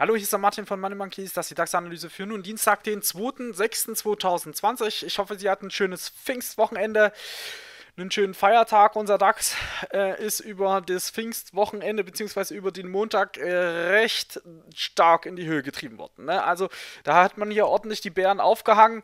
Hallo, hier ist der Martin von Money Monkeys, das ist die DAX-Analyse für nun Dienstag, den 2.6.2020. Ich hoffe, Sie hatten ein schönes Pfingstwochenende, einen schönen Feiertag. Unser DAX äh, ist über das Pfingstwochenende bzw. über den Montag äh, recht stark in die Höhe getrieben worden. Ne? Also da hat man hier ordentlich die Bären aufgehangen.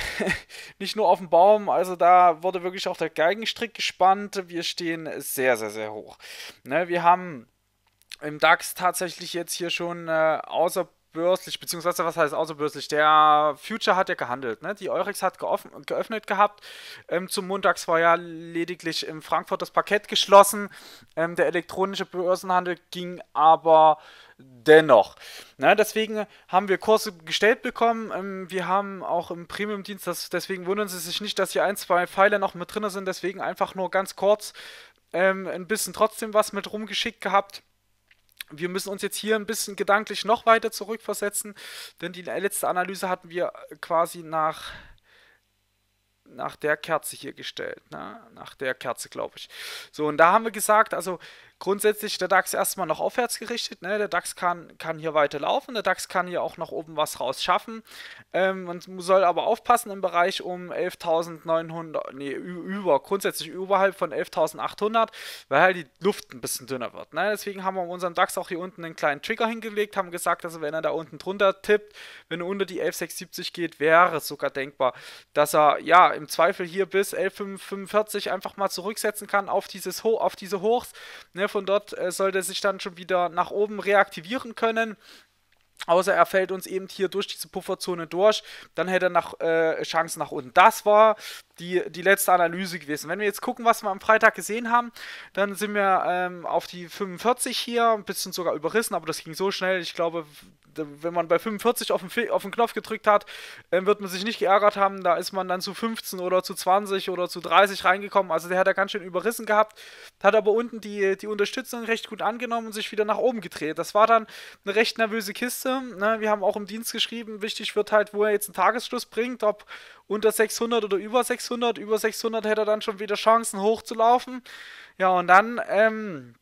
nicht nur auf dem Baum, also da wurde wirklich auch der Geigenstrick gespannt. Wir stehen sehr, sehr, sehr hoch. Ne? Wir haben im DAX tatsächlich jetzt hier schon äh, außerbörslich, beziehungsweise was heißt außerbörslich? Der Future hat ja gehandelt, ne? Die Eurex hat geöffnet gehabt. Ähm, zum Montags war ja lediglich in Frankfurt das Parkett geschlossen. Ähm, der elektronische Börsenhandel ging aber dennoch. Na, ne? deswegen haben wir Kurse gestellt bekommen. Ähm, wir haben auch im Premium-Dienst, deswegen wundern Sie sich nicht, dass hier ein, zwei Pfeile noch mit drin sind. Deswegen einfach nur ganz kurz ähm, ein bisschen trotzdem was mit rumgeschickt gehabt wir müssen uns jetzt hier ein bisschen gedanklich noch weiter zurückversetzen, denn die letzte Analyse hatten wir äh, quasi nach nach der Kerze hier gestellt, ne? nach der Kerze, glaube ich. So, und da haben wir gesagt, also Grundsätzlich der DAX erstmal noch aufwärts gerichtet. Ne? Der DAX kann, kann hier weiter laufen. Der DAX kann hier auch noch oben was raus schaffen. Ähm, man soll aber aufpassen im Bereich um 11.900, nee, über, grundsätzlich überhalb von 11.800, weil halt die Luft ein bisschen dünner wird. Ne? Deswegen haben wir unserem DAX auch hier unten einen kleinen Trigger hingelegt, haben gesagt, dass also wenn er da unten drunter tippt, wenn er unter die 11.670 geht, wäre es sogar denkbar, dass er ja im Zweifel hier bis 11.45 einfach mal zurücksetzen kann auf, dieses Ho auf diese Hochs. Ne? Von dort äh, sollte sich dann schon wieder nach oben reaktivieren können. Außer er fällt uns eben hier durch diese Pufferzone durch, dann hätte er nach, äh, Chancen nach unten. Das war die, die letzte Analyse gewesen. Wenn wir jetzt gucken, was wir am Freitag gesehen haben, dann sind wir ähm, auf die 45 hier, ein bisschen sogar überrissen, aber das ging so schnell. Ich glaube, wenn man bei 45 auf den, auf den Knopf gedrückt hat, äh, wird man sich nicht geärgert haben. Da ist man dann zu 15 oder zu 20 oder zu 30 reingekommen. Also der hat er ganz schön überrissen gehabt, hat aber unten die, die Unterstützung recht gut angenommen und sich wieder nach oben gedreht. Das war dann eine recht nervöse Kiste. Klasse. Ne? Wir haben auch im Dienst geschrieben, wichtig wird halt, wo er jetzt einen Tagesschluss bringt, ob unter 600 oder über 600. Über 600 hätte er dann schon wieder Chancen hochzulaufen. Ja, und dann ähm,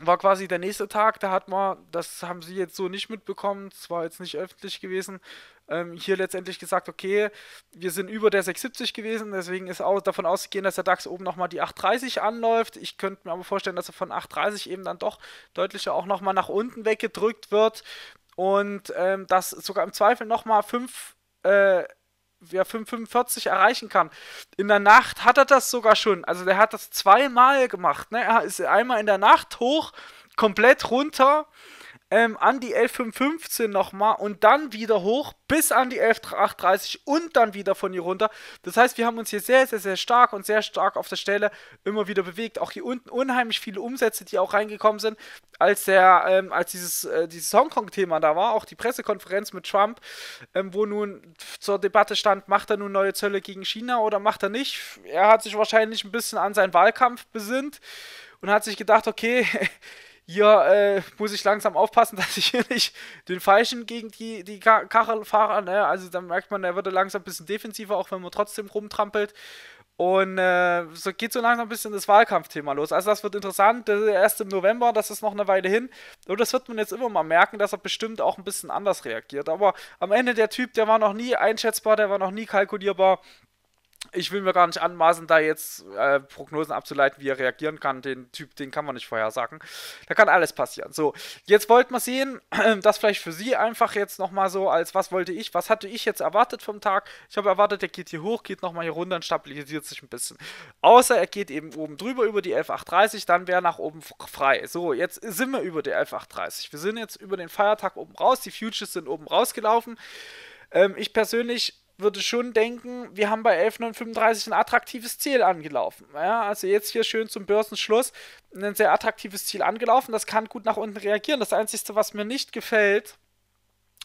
war quasi der nächste Tag, da hat man, das haben sie jetzt so nicht mitbekommen, es war jetzt nicht öffentlich gewesen, ähm, hier letztendlich gesagt, okay, wir sind über der 670 gewesen, deswegen ist auch davon auszugehen, dass der DAX oben nochmal die 830 anläuft. Ich könnte mir aber vorstellen, dass er von 830 eben dann doch deutlicher auch nochmal nach unten weggedrückt wird und ähm, das sogar im Zweifel nochmal 5, äh, ja, 5,45 erreichen kann. In der Nacht hat er das sogar schon. Also der hat das zweimal gemacht. Ne? Er ist einmal in der Nacht hoch, komplett runter ähm, an die 11.15 nochmal und dann wieder hoch bis an die 11.38 und dann wieder von hier runter. Das heißt, wir haben uns hier sehr, sehr, sehr stark und sehr stark auf der Stelle immer wieder bewegt. Auch hier unten unheimlich viele Umsätze, die auch reingekommen sind, als der, ähm, als dieses, äh, dieses Hongkong-Thema da war, auch die Pressekonferenz mit Trump, ähm, wo nun zur Debatte stand, macht er nun neue Zölle gegen China oder macht er nicht? Er hat sich wahrscheinlich ein bisschen an seinen Wahlkampf besinnt und hat sich gedacht, okay, hier äh, muss ich langsam aufpassen, dass ich hier nicht den Falschen gegen die, die Kachel fahre. Ne? Also dann merkt man, er wird langsam ein bisschen defensiver, auch wenn man trotzdem rumtrampelt. Und äh, so geht so langsam ein bisschen das Wahlkampfthema los. Also das wird interessant. Das erst im November, das ist noch eine Weile hin. Und das wird man jetzt immer mal merken, dass er bestimmt auch ein bisschen anders reagiert. Aber am Ende der Typ, der war noch nie einschätzbar, der war noch nie kalkulierbar ich will mir gar nicht anmaßen, da jetzt äh, Prognosen abzuleiten, wie er reagieren kann. Den Typ, den kann man nicht vorhersagen. Da kann alles passieren. So, jetzt wollt mal sehen, das vielleicht für Sie einfach jetzt nochmal so, als was wollte ich, was hatte ich jetzt erwartet vom Tag? Ich habe erwartet, er geht hier hoch, geht nochmal hier runter und stabilisiert sich ein bisschen. Außer er geht eben oben drüber über die 11.830, dann wäre nach oben frei. So, jetzt sind wir über die 11.830. Wir sind jetzt über den Feiertag oben raus, die Futures sind oben rausgelaufen. Ähm, ich persönlich würde schon denken, wir haben bei 11.35 ein attraktives Ziel angelaufen. Ja, also jetzt hier schön zum Börsenschluss ein sehr attraktives Ziel angelaufen. Das kann gut nach unten reagieren. Das Einzige, was mir nicht gefällt,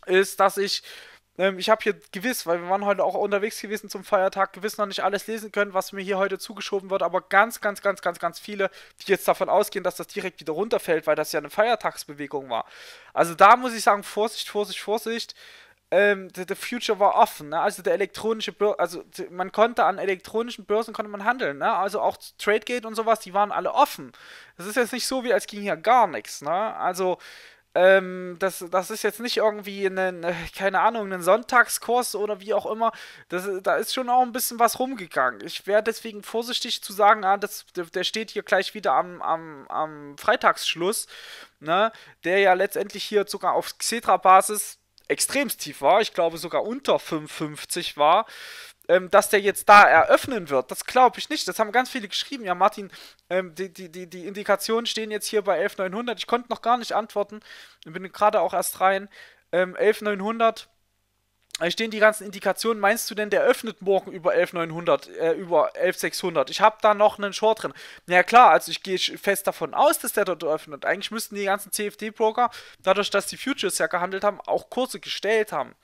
ist, dass ich ähm, ich habe hier gewiss, weil wir waren heute auch unterwegs gewesen zum Feiertag, gewiss noch nicht alles lesen können, was mir hier heute zugeschoben wird, aber ganz, ganz, ganz, ganz, ganz viele, die jetzt davon ausgehen, dass das direkt wieder runterfällt, weil das ja eine Feiertagsbewegung war. Also da muss ich sagen, Vorsicht, Vorsicht, Vorsicht ähm, the, the, Future war offen, ne? also der elektronische, Bör also man konnte an elektronischen Börsen konnte man handeln, ne? also auch Tradegate und sowas, die waren alle offen. Das ist jetzt nicht so, wie als ging hier gar nichts, ne? also ähm, das, das ist jetzt nicht irgendwie ein, keine Ahnung, einen Sonntagskurs oder wie auch immer. Das, da ist schon auch ein bisschen was rumgegangen. Ich wäre deswegen vorsichtig zu sagen, ah, das, der, steht hier gleich wieder am, am, am Freitagsschluss, ne? der ja letztendlich hier sogar auf Xetra-Basis extremst tief war, ich glaube sogar unter 5,50 war, ähm, dass der jetzt da eröffnen wird. Das glaube ich nicht. Das haben ganz viele geschrieben. Ja, Martin, ähm, die, die, die, die Indikationen stehen jetzt hier bei 11,900. Ich konnte noch gar nicht antworten. Ich bin gerade auch erst rein. Ähm, 11,900 da stehen die ganzen Indikationen. Meinst du denn, der öffnet morgen über 11900, äh, über 11600? Ich habe da noch einen Short drin. Na ja, klar, also ich gehe fest davon aus, dass der dort öffnet. Eigentlich müssten die ganzen CFD-Broker, dadurch, dass die Futures ja gehandelt haben, auch Kurse gestellt haben.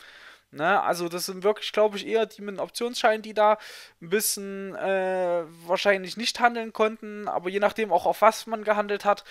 Ne? Also das sind wirklich, glaube ich, eher die mit Optionsschein, die da ein bisschen äh, wahrscheinlich nicht handeln konnten. Aber je nachdem auch auf was man gehandelt hat,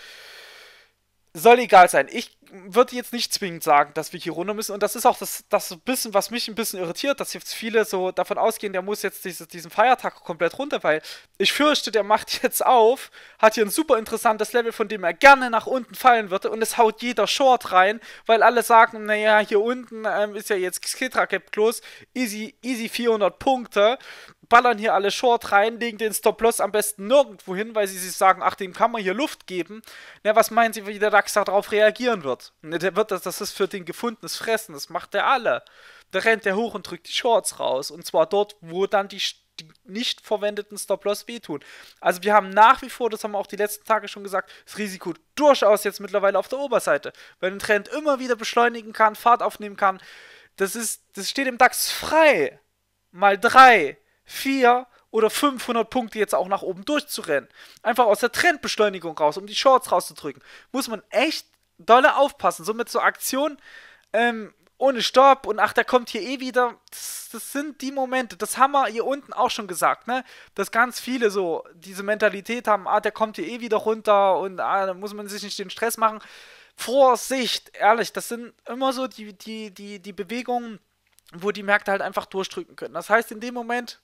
soll egal sein. Ich würde jetzt nicht zwingend sagen, dass wir hier runter müssen. Und das ist auch das, das bisschen, was mich ein bisschen irritiert, dass jetzt viele so davon ausgehen, der muss jetzt diese, diesen Feiertag komplett runter, weil ich fürchte, der macht jetzt auf, hat hier ein super interessantes Level, von dem er gerne nach unten fallen würde. Und es haut jeder Short rein, weil alle sagen, naja, hier unten ähm, ist ja jetzt Skitra-Cap-Close, easy, easy 400 Punkte ballern hier alle Short rein, legen den Stop-Loss am besten nirgendwo hin, weil sie sich sagen, ach, dem kann man hier Luft geben. Na, was meinen Sie, wie der DAX darauf reagieren wird? Na, der wird das, das ist für den gefundenes Fressen, das macht der alle. Da rennt der hoch und drückt die Shorts raus. Und zwar dort, wo dann die, die nicht verwendeten Stop-Loss wehtun. Also wir haben nach wie vor, das haben wir auch die letzten Tage schon gesagt, das Risiko durchaus jetzt mittlerweile auf der Oberseite. Weil ein Trend immer wieder beschleunigen kann, Fahrt aufnehmen kann. Das ist, das steht im DAX frei. Mal drei vier oder 500 Punkte jetzt auch nach oben durchzurennen. Einfach aus der Trendbeschleunigung raus, um die Shorts rauszudrücken. Muss man echt dolle aufpassen. So mit so Aktion ähm, ohne Stopp und ach, der kommt hier eh wieder. Das, das, sind die Momente. Das haben wir hier unten auch schon gesagt, ne? Dass ganz viele so diese Mentalität haben, ah, der kommt hier eh wieder runter und ah, da muss man sich nicht den Stress machen. Vorsicht, ehrlich, das sind immer so die, die, die, die Bewegungen, wo die Märkte halt einfach durchdrücken können. Das heißt, in dem Moment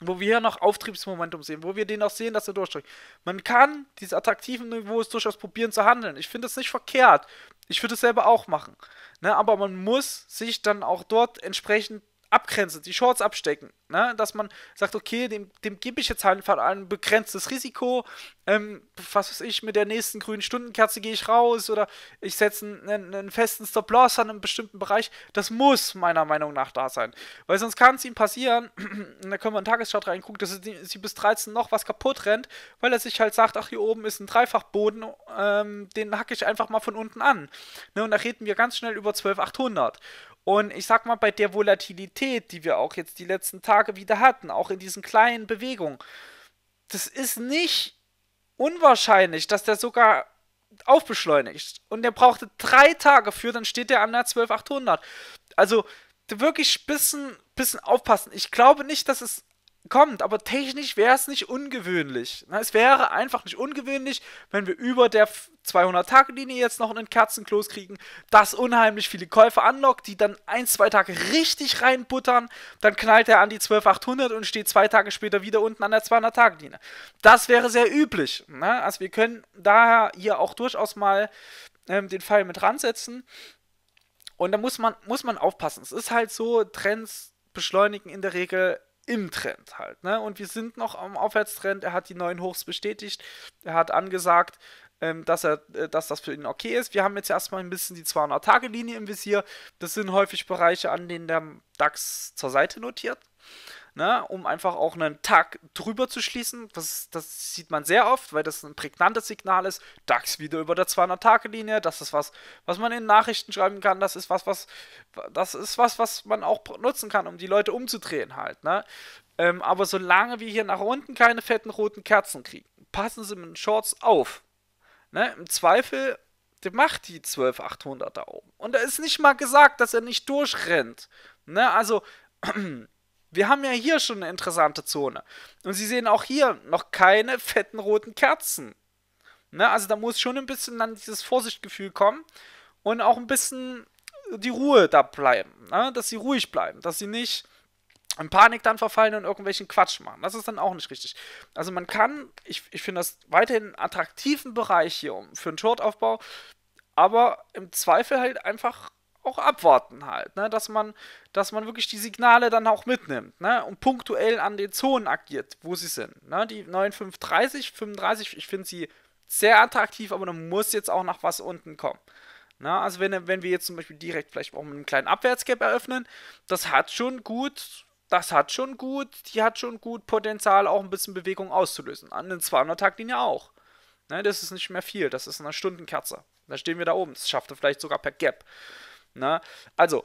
wo wir noch Auftriebsmomentum sehen, wo wir den auch sehen, dass er durchdrückt. Man kann diese attraktiven Niveaus durchaus probieren zu handeln. Ich finde es nicht verkehrt. Ich würde es selber auch machen. Ne? Aber man muss sich dann auch dort entsprechend abgrenzen, die Shorts abstecken. Ne? Dass man sagt, okay, dem, dem gebe ich jetzt halt ein begrenztes Risiko. Ähm, was weiß ich, mit der nächsten grünen Stundenkerze gehe ich raus oder ich setze einen, einen festen Stop-Loss an einem bestimmten Bereich. Das muss meiner Meinung nach da sein. Weil sonst kann es ihm passieren, da können wir in den Tagesschart reingucken, dass sie bis 13 noch was kaputt rennt, weil er sich halt sagt, ach, hier oben ist ein Dreifachboden, ähm, den hacke ich einfach mal von unten an. Ne? Und da reden wir ganz schnell über 12.800. Und ich sag mal, bei der Volatilität, die wir auch jetzt die letzten Tage wieder hatten, auch in diesen kleinen Bewegungen, das ist nicht unwahrscheinlich, dass der sogar aufbeschleunigt. Und der brauchte drei Tage für, dann steht der an der 12800. Also wirklich ein bisschen, bisschen aufpassen. Ich glaube nicht, dass es kommt, aber technisch wäre es nicht ungewöhnlich. Es wäre einfach nicht ungewöhnlich, wenn wir über der 200-Tage-Linie jetzt noch einen Kerzenklos kriegen, das unheimlich viele Käufer anlockt, die dann ein, zwei Tage richtig reinbuttern, dann knallt er an die 12800 und steht zwei Tage später wieder unten an der 200-Tage-Linie. Das wäre sehr üblich. Ne? Also wir können daher hier auch durchaus mal ähm, den Pfeil mit ransetzen. Und da muss man, muss man aufpassen. Es ist halt so, Trends beschleunigen in der Regel im Trend halt. Ne? Und wir sind noch am Aufwärtstrend. Er hat die neuen Hochs bestätigt. Er hat angesagt, ähm, dass, er, äh, dass das für ihn okay ist. Wir haben jetzt erstmal ein bisschen die 200-Tage-Linie im Visier. Das sind häufig Bereiche, an denen der DAX zur Seite notiert ne, um einfach auch einen Tag drüber zu schließen. Das, das sieht man sehr oft, weil das ein prägnantes Signal ist. DAX wieder über der 200-Tage-Linie. Das ist was, was man in Nachrichten schreiben kann. Das ist was, was, das ist was, was man auch nutzen kann, um die Leute umzudrehen halt. Ne? Ähm, aber solange wir hier nach unten keine fetten roten Kerzen kriegen, passen Sie mit den Shorts auf. Ne? Im Zweifel der macht die 12800 da oben. Und da ist nicht mal gesagt, dass er nicht durchrennt. Ne? Also Wir haben ja hier schon eine interessante Zone. Und Sie sehen auch hier noch keine fetten roten Kerzen. Ne? Also da muss schon ein bisschen dann dieses Vorsichtgefühl kommen und auch ein bisschen die Ruhe da bleiben. Ne? Dass Sie ruhig bleiben, dass Sie nicht in Panik dann verfallen und irgendwelchen Quatsch machen. Das ist dann auch nicht richtig. Also man kann, ich, ich finde das weiterhin einen attraktiven Bereich hier für einen Shortaufbau, aber im Zweifel halt einfach auch abwarten halt, ne? dass, man, dass man wirklich die Signale dann auch mitnimmt ne? und punktuell an den Zonen agiert, wo sie sind. Ne? Die 9530, 35, ich finde sie sehr attraktiv, aber dann muss jetzt auch nach was unten kommen. Ne? Also wenn, wenn wir jetzt zum Beispiel direkt vielleicht auch mit einem kleinen Abwärtsgap eröffnen, das hat schon gut, das hat schon gut, die hat schon gut Potenzial, auch ein bisschen Bewegung auszulösen. An den 200-Tag-Linie auch. Ne? Das ist nicht mehr viel, das ist eine Stundenkerze. Da stehen wir da oben, das schafft er vielleicht sogar per Gap. Na? Ne? Also,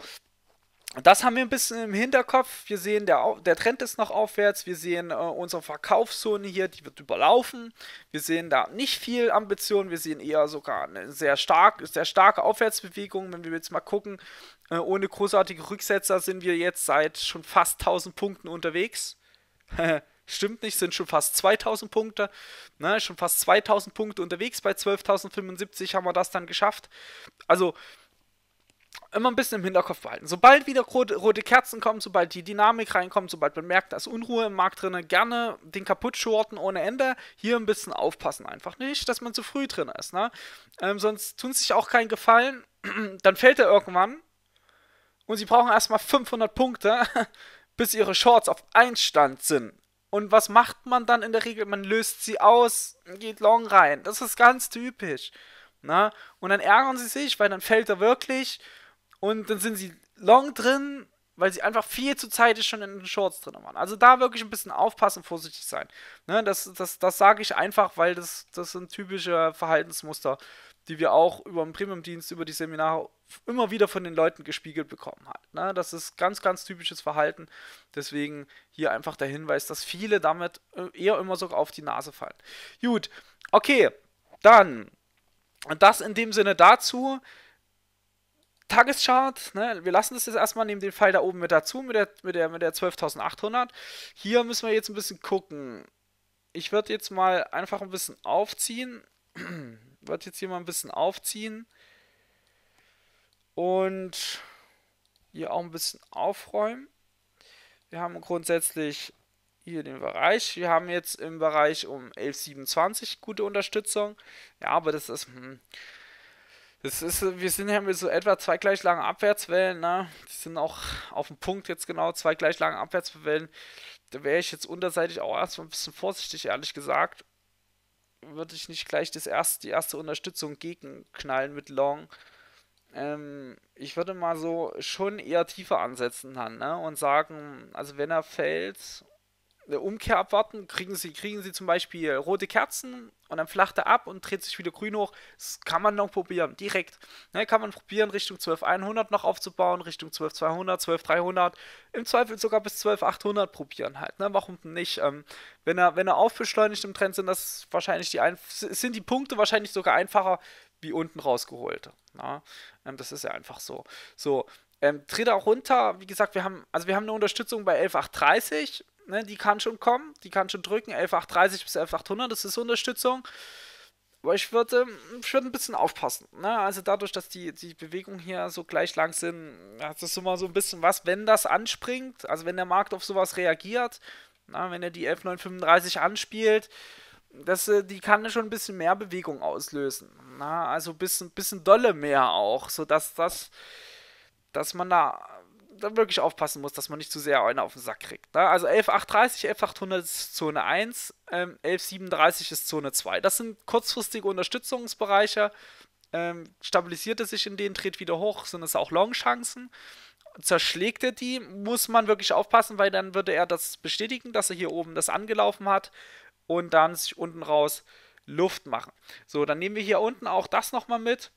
das haben wir ein bisschen im Hinterkopf. Wir sehen, der, der Trend ist noch aufwärts. Wir sehen äh, unsere Verkaufszone hier, die wird überlaufen. Wir sehen da nicht viel Ambition. Wir sehen eher sogar eine sehr, stark, sehr starke Aufwärtsbewegung. Wenn wir jetzt mal gucken, äh, ohne großartige Rücksetzer sind wir jetzt seit schon fast 1000 Punkten unterwegs. Stimmt nicht, sind schon fast 2000 Punkte. Ne? Schon fast 2000 Punkte unterwegs. Bei 12.075 haben wir das dann geschafft. Also immer ein bisschen im Hinterkopf behalten. Sobald wieder rote, Kerzen kommen, sobald die Dynamik reinkommt, sobald man merkt, da ist Unruhe im Markt drin, gerne den kaputt shorten ohne Ende. Hier ein bisschen aufpassen einfach nicht, dass man zu früh drin ist. Ne? Ähm, sonst tun sich auch keinen Gefallen. Dann fällt er irgendwann und sie brauchen erstmal 500 Punkte, bis ihre Shorts auf 1 Stand sind. Und was macht man dann in der Regel? Man löst sie aus, geht long rein. Das ist ganz typisch. Ne? Und dann ärgern sie sich, weil dann fällt er wirklich und dann sind sie long drin, weil sie einfach viel zu zeitig schon in den Shorts drin waren. Also da wirklich ein bisschen aufpassen, vorsichtig sein. Ne, das das, das sage ich einfach, weil das, das sind typische Verhaltensmuster, die wir auch über den Premium-Dienst, über die Seminare immer wieder von den Leuten gespiegelt bekommen halt. Ne? Das ist ganz, ganz typisches Verhalten. Deswegen hier einfach der Hinweis, dass viele damit äh, eher immer so auf die Nase fallen. Gut, okay, dann. Und das in dem Sinne dazu. Tageschart, ne? wir lassen das jetzt erstmal, nehmen den Pfeil da oben mit dazu, mit der, mit der, mit der 12.800. Hier müssen wir jetzt ein bisschen gucken. Ich würde jetzt mal einfach ein bisschen aufziehen. Wird jetzt hier mal ein bisschen aufziehen. Und hier auch ein bisschen aufräumen. Wir haben grundsätzlich hier den Bereich. Wir haben jetzt im Bereich um 11,27 gute Unterstützung. Ja, aber das ist... Hm, es ist, wir sind ja mit so etwa zwei gleich langen Abwärtswellen, ne? Die sind auch auf dem Punkt jetzt genau, zwei gleich langen Abwärtswellen. Da wäre ich jetzt unterseitig auch erstmal ein bisschen vorsichtig, ehrlich gesagt. Würde ich nicht gleich das erste, die erste Unterstützung gegenknallen mit Long. Ähm, ich würde mal so schon eher tiefer ansetzen dann, ne? Und sagen, also wenn er fällt eine Umkehr abwarten, kriegen sie, kriegen sie zum Beispiel rote Kerzen und dann flacht er ab und dreht sich wieder grün hoch. Das kann man noch probieren, direkt. Ne, kann man probieren, Richtung 12100 noch aufzubauen, Richtung 12200, 12300, im Zweifel sogar bis 12800 probieren halt. Ne, warum nicht? Ähm, wenn er, wenn er aufbeschleunigt im Trend sind, das wahrscheinlich die ein sind die Punkte wahrscheinlich sogar einfacher wie unten rausgeholt. Ne? Ähm, das ist ja einfach so. So, ähm, dreht auch runter. Wie gesagt, wir haben, also wir haben eine Unterstützung bei 11830 Ne, die kann schon kommen, die kann schon drücken. 11,830 bis 11,800, das ist Unterstützung. Aber ich würde, ähm, ich würde ein bisschen aufpassen. Ne? Also dadurch, dass die, die Bewegungen hier so gleich lang sind, hat das immer so ein bisschen was, wenn das anspringt, also wenn der Markt auf sowas reagiert, na, wenn er die 11,935 anspielt, das, äh, die kann schon ein bisschen mehr Bewegung auslösen. Na, also ein bisschen, bisschen dolle mehr auch, sodass das, dass man da dann wirklich aufpassen muss, dass man nicht zu sehr einen auf den Sack kriegt. Ne? Also 11.830, 11.800 ist Zone 1, ähm, 11.37 ist Zone 2. Das sind kurzfristige Unterstützungsbereiche. Ähm, stabilisiert er sich in denen, dreht wieder hoch, sind es auch Long-Chancen. Zerschlägt er die, muss man wirklich aufpassen, weil dann würde er das bestätigen, dass er hier oben das angelaufen hat und dann sich unten raus Luft machen. So, dann nehmen wir hier unten auch das nochmal mit.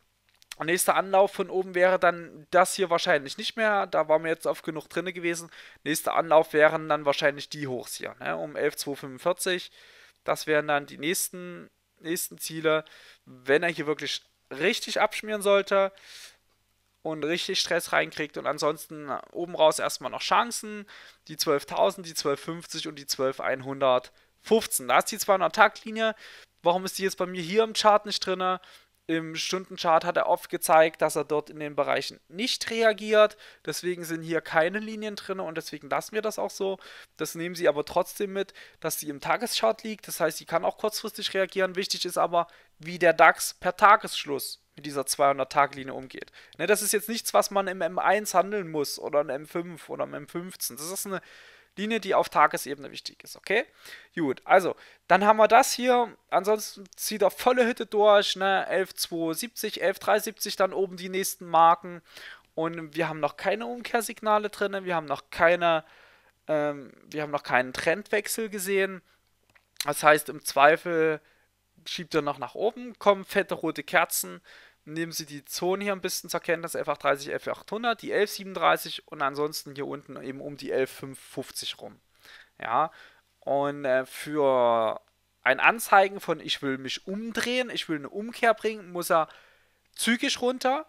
Nächster Anlauf von oben wäre dann das hier wahrscheinlich nicht mehr. Da waren wir jetzt oft genug drinne gewesen. Nächster Anlauf wären dann wahrscheinlich die Hochs hier, ne? um 11.245. Das wären dann die nächsten, nächsten Ziele. Wenn er hier wirklich richtig abschmieren sollte und richtig Stress reinkriegt und ansonsten oben raus erstmal noch Chancen. Die 12.000, die 12.50 und die 12.115. Da ist die 200-Tag-Linie. Warum ist die jetzt bei mir hier im Chart nicht drin? Im Stundenchart hat er oft gezeigt, dass er dort in den Bereichen nicht reagiert. Deswegen sind hier keine Linien drin und deswegen lassen wir das auch so. Das nehmen sie aber trotzdem mit, dass sie im Tageschart liegt. Das heißt, sie kann auch kurzfristig reagieren. Wichtig ist aber, wie der DAX per Tagesschluss mit dieser 200-Tag-Linie umgeht. Ne, das ist jetzt nichts, was man im M1 handeln muss oder im M5 oder im M15. Das ist eine Linie, die auf Tagesebene wichtig ist, okay? Gut, also, dann haben wir das hier. Ansonsten zieht er volle Hütte durch, ne? 11,270, 11,370 dann oben die nächsten Marken. Und wir haben noch keine Umkehrsignale drin, wir haben noch keine, ähm, wir haben noch keinen Trendwechsel gesehen. Das heißt, im Zweifel schiebt er noch nach oben, kommen fette rote Kerzen nehmen Sie die Zone hier ein bisschen zur Kenntnis, F830, F800, die 1137 und ansonsten hier unten eben um die 11550 rum. Ja, und äh, für ein Anzeigen von ich will mich umdrehen, ich will eine Umkehr bringen, muss er zügig runter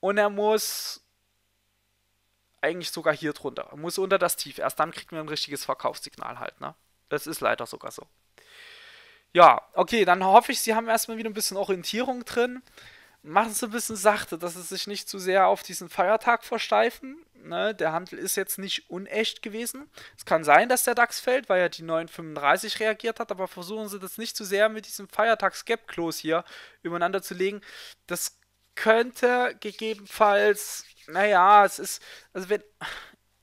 und er muss eigentlich sogar hier drunter. Er muss unter das Tief. Erst dann kriegt man ein richtiges Verkaufssignal halt, ne? Das ist leider sogar so. Ja, okay, dann hoffe ich, Sie haben erstmal wieder ein bisschen Orientierung drin machen es ein bisschen sachte, dass es sich nicht zu sehr auf diesen Feiertag versteifen. Ne? Der Handel ist jetzt nicht unecht gewesen. Es kann sein, dass der DAX fällt, weil er die 935 reagiert hat, aber versuchen Sie das nicht zu sehr mit diesem Feiertags-Gap-Close hier übereinander zu legen. Das könnte gegebenenfalls, naja, es ist, also wenn,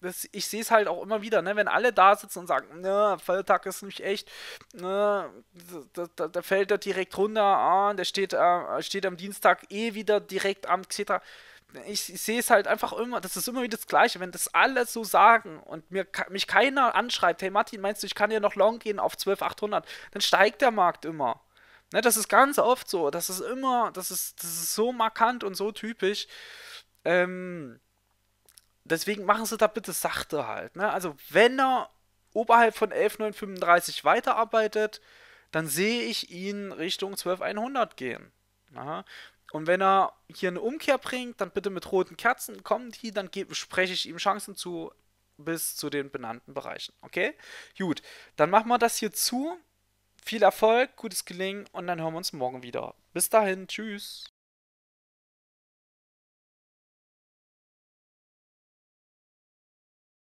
das, ich sehe es halt auch immer wieder, ne? wenn alle da sitzen und sagen, ne, Feiertag ist nicht echt, ne, da, da, da fällt er direkt runter, ah, der steht, äh, steht am Dienstag eh wieder direkt am etc. Ich, ich sehe es halt einfach immer, das ist immer wieder das Gleiche, wenn das alle so sagen und mir, mich keiner anschreibt, hey Martin, meinst du, ich kann ja noch long gehen auf 12.800, dann steigt der Markt immer. Ne, das ist ganz oft so, das ist immer, das ist, das ist so markant und so typisch. Ähm, deswegen machen sie da bitte sachte halt. Ne? Also wenn er oberhalb von 11.935 weiterarbeitet, dann sehe ich ihn Richtung 12.100 gehen. Ja? Ne? Und wenn er hier eine Umkehr bringt, dann bitte mit roten Kerzen kommen die, dann spreche ich ihm Chancen zu bis zu den benannten Bereichen. Okay? Gut, dann machen wir das hier zu. Viel Erfolg, gutes Gelingen und dann hören wir uns morgen wieder. Bis dahin, tschüss.